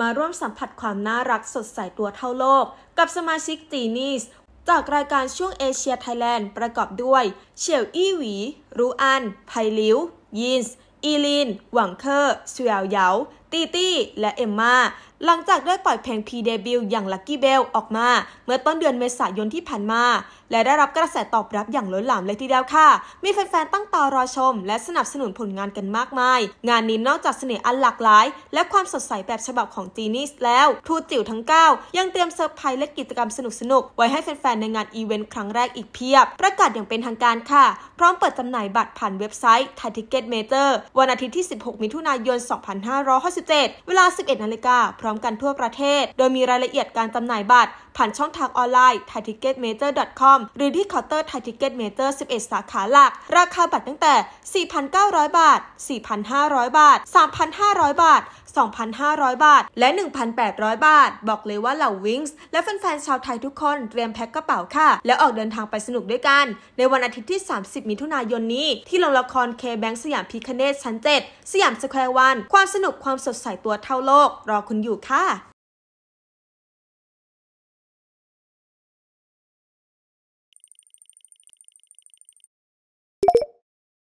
มาร่วมสัมผัสความน่ารักสดใสตัวเท่าโลก กับสมาชิกตีนีสจากรายการช่วงเอเชียไทยแลนด์ประกอบด้วยเฉียวอี้หวี รูอัน ไพลิวยีนส์อีลินหวังเคอร์สยวลเยาตีตี้และเอมมาหลังจากได้ปล่อยเพลงพีเดบิวอย่าง Lucky Bell ออกมา เมื่อต้นเดือนเมษายนที่ผ่านมา และได้รับกระแสตอบรับอย่างล้นหลามเลยทีเดียวค่ะ มีแฟนๆตั้งตารอชม และสนับสนุนผลงานกันมากมาย งานนี้นอกจากเสน่ห์อันหลากหลาย และความสดใสแบบฉบับของจีนิสแล้ว ทูจิ๋วทั้ง9ยังเตรียมเซอร์ไพรส์และกิจกรรมสนุกๆไว้ให้แฟนๆในงานอีเวนต์ครั้งแรกอีกเพียบ ประกาศอย่างเป็นทางการค่ะพร้อมเปิดจำหน่ายบัตรผ่านเว็บไซต์ t h a ิเกตเมเ m อร์วันอาทิตย์ที่ 16 มิถุนายน 2 5 6 2 5 6 7เวลา 11นาฬิกาพร้อมกันทั่วประเทศ โดยมีรายละเอียดการจำหน่ายบัตร ผ่านช่องทางออนไลน์ thaiticketmajor.com หรือที่เคาน์เตอร์ thaiticketmajor 11 สาขาหลัก ราคาบัตรตั้งแต่ 4,900 บาท 4,500 บาท 3,500 บาท2,500 บาท และ 1,800 บาท บอกเลยว่าเหล่าวิงส์และแฟนๆ ชาวไทยทุกคน เตรียมแพ็คกระเป๋าค่ะ แล้วออกเดินทางไปสนุกด้วยกัน ในวันอาทิตย์ที่ 30 มิถุนายนนี้ ที่โรงละครเคแบงสยามพีคเนตชั้น7สยามสแควร์วัน ความสนุกความสดใสตัวเท่าโลก รอคุณอยู่ค่ะ